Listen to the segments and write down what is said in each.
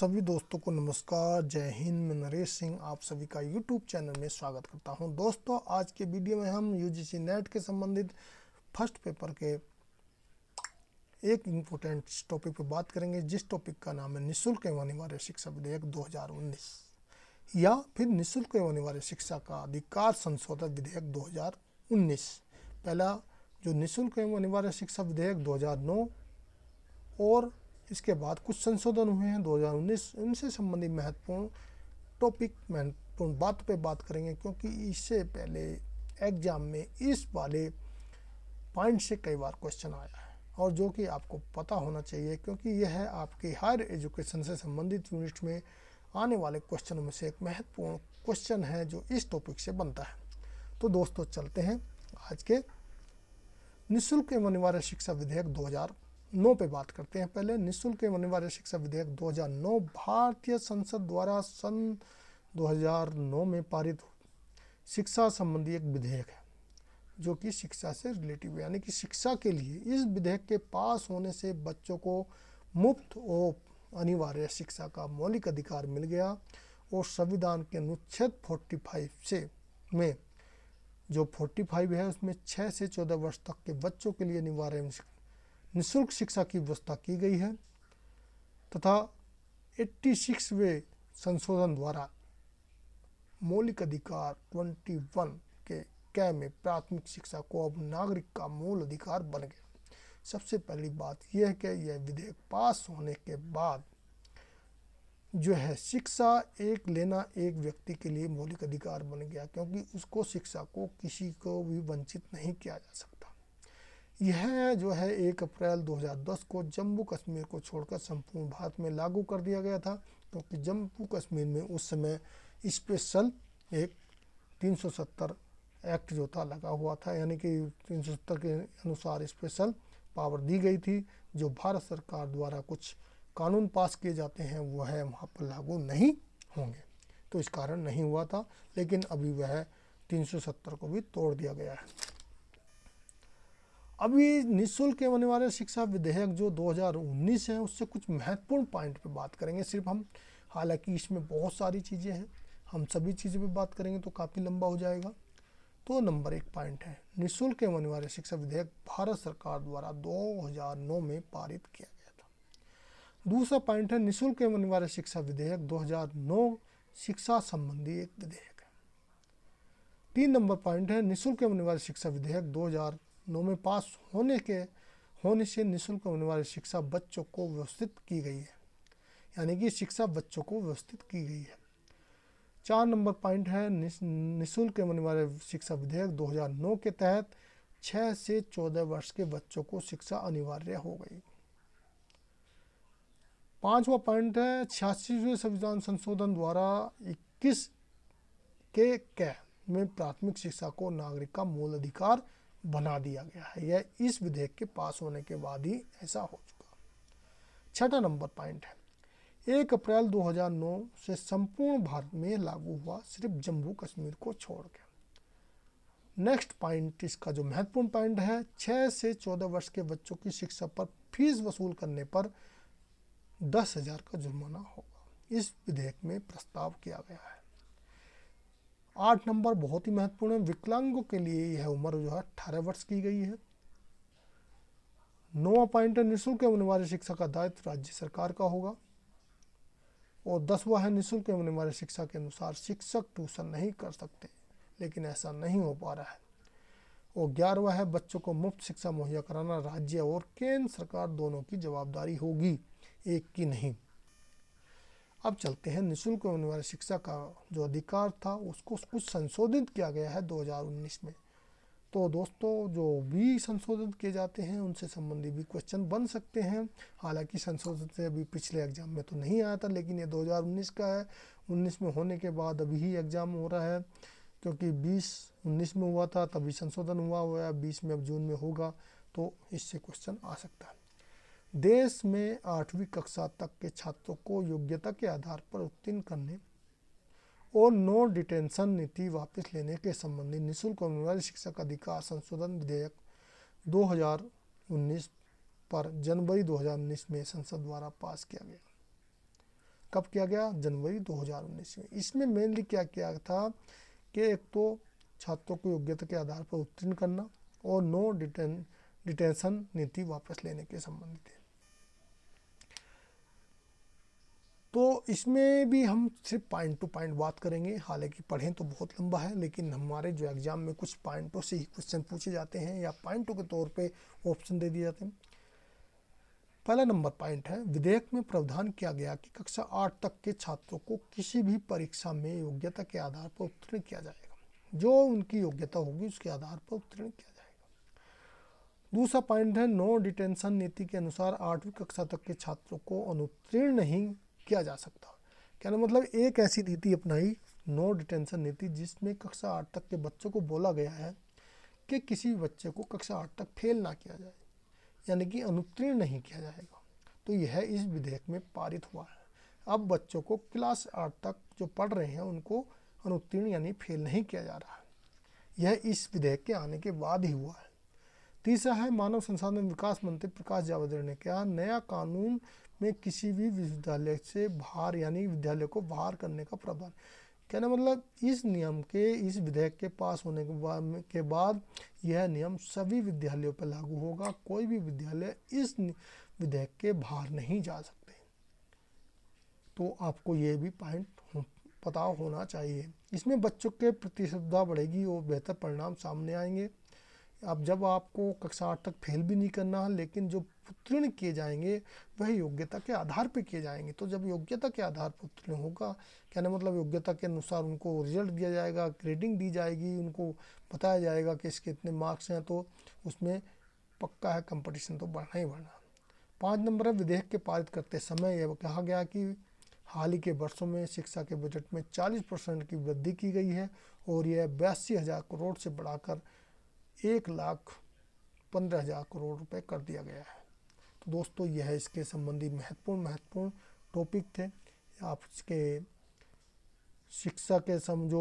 सभी दोस्तों को नमस्कार जय हिंद मैं नरेश सिंह आप सभी का यूट्यूब चैनल में स्वागत करता हूं दोस्तों आज के वीडियो में हम यूजीसी नेट के संबंधित फर्स्ट पेपर के एक इम्पोर्टेंट टॉपिक पर बात करेंगे जिस टॉपिक का नाम है निःशुल्क एवं अनिवार्य शिक्षा विधेयक 2019 या फिर निःशुल्क एवं अनिवार्य शिक्षा का अधिकार संशोधन विधेयक उन्नीस पहला जो निःशुल्क एवं अनिवार्य शिक्षा विधेयक नौ और इसके बाद कुछ संशोधन हुए हैं 2019 इनसे संबंधित महत्वपूर्ण टॉपिक महत्वपूर्ण बात पे बात करेंगे क्योंकि इससे पहले एग्ज़ाम में इस वाले पॉइंट से कई बार क्वेश्चन आया है और जो कि आपको पता होना चाहिए क्योंकि यह है आपके हायर एजुकेशन से संबंधित यूनिट में आने वाले क्वेश्चनों में से एक महत्वपूर्ण क्वेश्चन है जो इस टॉपिक से बनता है तो दोस्तों चलते हैं आज के निःशुल्क एवं अनिवार्य शिक्षा विधेयक नौ पे बात करते हैं पहले निःशुल्क एवं अनिवार्य शिक्षा विधेयक 2009 भारतीय संसद द्वारा सन 2009 में पारित शिक्षा संबंधी एक विधेयक है जो कि शिक्षा से रिलेटिव यानी कि शिक्षा के लिए इस विधेयक के पास होने से बच्चों को मुफ्त और अनिवार्य शिक्षा का मौलिक अधिकार मिल गया और संविधान के अनुच्छेद 45 से में जो 45 है उसमें 6 से 14 वर्ष तक के बच्चों के लिए अनिवार्य निःशुल्क शिक्षा की व्यवस्था की गई है तथा 86वें संशोधन द्वारा मौलिक अधिकार 21 के कै में प्राथमिक शिक्षा को अब नागरिक का मूल अधिकार बन गया सबसे पहली बात यह है कि यह विधेयक पास होने के बाद जो है शिक्षा एक लेना एक व्यक्ति के लिए मौलिक अधिकार बन गया क्योंकि उसको शिक्षा को किसी को भी वंचित नहीं किया जा सकता यह जो है एक अप्रैल 2010 को जम्मू कश्मीर को छोड़कर संपूर्ण भारत में लागू कर दिया गया था क्योंकि तो जम्मू कश्मीर में उस समय स्पेशल एक 370 एक्ट जो था लगा हुआ था यानी कि 370 के अनुसार स्पेशल पावर दी गई थी जो भारत सरकार द्वारा कुछ कानून पास किए जाते हैं वह है वहाँ पर लागू नहीं होंगे तो इस कारण नहीं हुआ था लेकिन अभी वह 370 को भी तोड़ दिया गया है अभी निःशुल्क एवं अनिवार्य शिक्षा विधेयक जो 2019 है उससे कुछ महत्वपूर्ण पॉइंट पे बात करेंगे सिर्फ हम हालांकि इसमें बहुत सारी चीज़ें हैं हम सभी चीज़ों पे बात करेंगे तो काफ़ी लंबा हो जाएगा तो नंबर एक पॉइंट है निःशुल्क एवं अनिवार्य शिक्षा विधेयक भारत सरकार द्वारा दो में पारित किया गया था दूसरा पॉइंट है निःशुल्क एवं अनिवार्य शिक्षा विधेयक दो शिक्षा संबंधी एक विधेयक है तीन नंबर पॉइंट है निःशुल्क एवं अनिवार्य शिक्षा विधेयक नौ में पास होने के होने से निःशुल्क होने वाली शिक्षा बच्चों को व्यवस्थित की गई है यानी कि शिक्षा बच्चों को व्यवस्थित की गई है चार नंबर पॉइंट है निःशुल्क होने वाले शिक्षा विधेयक 2009 के तहत छः से चौदह वर्ष के बच्चों को शिक्षा अनिवार्य हो गई पांचवा पॉइंट है छियासीवें संविधान संशोधन द्वारा 21 के कै में प्राथमिक शिक्षा को नागरिक का मूल अधिकार बना दिया गया है यह इस विधेयक के पास होने के बाद ही ऐसा हो चुका छठा नंबर पॉइंट है एक अप्रैल 2009 से संपूर्ण भारत में लागू हुआ सिर्फ जम्मू कश्मीर को छोड़ के नेक्स्ट पॉइंट इसका जो महत्वपूर्ण पॉइंट है छः से चौदह वर्ष के बच्चों की शिक्षा पर फीस वसूल करने पर दस हजार का जुर्माना होगा इस विधेयक में प्रस्ताव किया गया है आठ नंबर बहुत ही महत्वपूर्ण है विकलांगों के लिए यह उम्र जो है अट्ठारह वर्ष की गई है नौ अपॉइंटेड निःशुल्क एवं अनिवार्य शिक्षा का दायित्व राज्य सरकार का होगा और दसवा है निःशुल्क एवं अनिवार्य शिक्षा के अनुसार शिक्षक ट्यूशन नहीं कर सकते लेकिन ऐसा नहीं हो पा रहा है और ग्यारहवा है बच्चों को मुफ्त शिक्षा मुहैया कराना राज्य और केंद्र सरकार दोनों की जवाबदारी होगी एक की नहीं अब चलते हैं निशुल्क अनिवार्य शिक्षा का जो अधिकार था उसको कुछ संशोधित किया गया है 2019 में तो दोस्तों जो भी संशोधित किए जाते हैं उनसे संबंधित भी क्वेश्चन बन सकते हैं हालांकि संशोधित अभी पिछले एग्जाम में तो नहीं आया था लेकिन ये 2019 का है 19 में होने के बाद अभी ही एग्जाम हो रहा है क्योंकि 20 19 में हुआ था तभी संशोधन हुआ हुआ है बीस में अब जून में होगा तो इससे क्वेश्चन आ सकता है देश में आठवीं कक्षा तक के छात्रों को योग्यता के आधार पर उत्तीर्ण करने और नो डिटेंशन नीति वापस लेने के संबंधी निःशुल्क अनिवार्य शिक्षक अधिकार संशोधन विधेयक 2019 पर जनवरी 2019 में संसद द्वारा पास किया गया कब किया गया जनवरी 2019 में इसमें मेनली क्या किया था कि एक तो छात्रों को योग्यता के आधार पर उत्तीर्ण करना और नो डिटेन डिटेंशन नीति वापस लेने के संबंधित है तो इसमें भी हम सिर्फ पॉइंट टू पॉइंट बात करेंगे हालांकि पढ़ें तो बहुत लंबा है लेकिन हमारे जो एग्ज़ाम में कुछ पॉइंटों से ही क्वेश्चन पूछे जाते हैं या पॉइंटों के तौर पे ऑप्शन दे दिए जाते हैं पहला नंबर पॉइंट है विधेयक में प्रावधान किया गया कि कक्षा आठ तक के छात्रों को किसी भी परीक्षा में योग्यता के आधार पर उत्तीर्ण किया जाएगा जो उनकी योग्यता होगी उसके आधार पर उत्तीर्ण किया जाएगा दूसरा पॉइंट है नो डिटेंशन नीति के अनुसार आठवीं कक्षा तक के छात्रों को अनुत्तीर्ण नहीं किया जा सकता ना मतलब एक ऐसी नीति अपनाई नो डिटेंशन नीति जिसमें कक्षा आठ तक के बच्चों को बोला गया है कि किसी बच्चे को कक्षा आठ तक फेल ना किया जाए यानी कि अनुत्तीर्ण नहीं किया जाएगा तो यह इस विधेयक में पारित हुआ है अब बच्चों को क्लास आठ तक जो पढ़ रहे हैं उनको अनुत्तीर्ण यानी फेल नहीं किया जा रहा है यह इस विधेयक के आने के बाद ही हुआ है तीसरा है मानव संसाधन विकास मंत्री प्रकाश जावड़ेकर ने कहा नया कानून में किसी भी विश्वविद्यालय से बाहर यानी विद्यालय को बाहर करने का प्रावधान कहना मतलब इस नियम के इस विधेयक के पास होने के बाद के बाद यह नियम सभी विद्यालयों पर लागू होगा कोई भी विद्यालय इस विधेयक के बाहर नहीं जा सकते तो आपको ये भी पॉइंट पता होना चाहिए इसमें बच्चों के प्रतिस्पर्धा बढ़ेगी और बेहतर परिणाम सामने आएंगे अब जब आपको कक्षा आठ तक फेल भी नहीं करना है लेकिन जो उत्तीर्ण किए जाएंगे वह योग्यता के आधार पर किए जाएंगे तो जब योग्यता के आधार पर उत्तीर्ण होगा ना मतलब योग्यता के अनुसार उनको रिजल्ट दिया जाएगा ग्रेडिंग दी जाएगी उनको बताया जाएगा कि इसके इतने मार्क्स हैं तो उसमें पक्का है कंपटीशन तो बढ़ना ही बढ़ना पाँच नंबर है विधेयक के पारित करते समय यह कहा गया कि हाल ही के वर्षों में शिक्षा के बजट में 40 परसेंट की वृद्धि की गई है और यह बयासी हज़ार करोड़ से बढ़ाकर एक लाख पंद्रह हजार करोड़ रुपए कर दिया गया है तो दोस्तों यह इसके संबंधी महत्वपूर्ण महत्वपूर्ण टॉपिक थे आप इसके शिक्षा के सम जो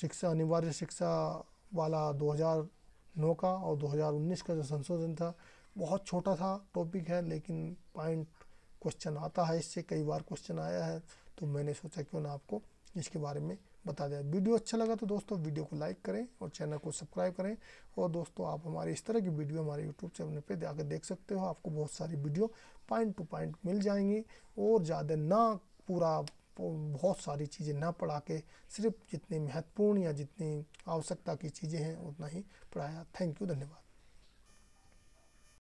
शिक्षा अनिवार्य शिक्षा वाला 2009 का और 2019 का जो संशोधन था बहुत छोटा था टॉपिक है लेकिन पॉइंट क्वेश्चन आता है इससे कई बार क्वेश्चन आया है तो मैंने सोचा क्यों ना आपको इसके बारे में बता दिया वीडियो अच्छा लगा तो दोस्तों वीडियो को लाइक करें और चैनल को सब्सक्राइब करें और दोस्तों आप हमारे इस तरह की वीडियो हमारे यूट्यूब चैनल पर जाकर देख सकते हो आपको बहुत सारी वीडियो पॉइंट टू पॉइंट मिल जाएंगी और ज़्यादा ना पूरा बहुत सारी चीज़ें ना पढ़ा के सिर्फ जितनी महत्वपूर्ण या जितनी आवश्यकता की चीज़ें हैं उतना ही पढ़ाया थैंक यू धन्यवाद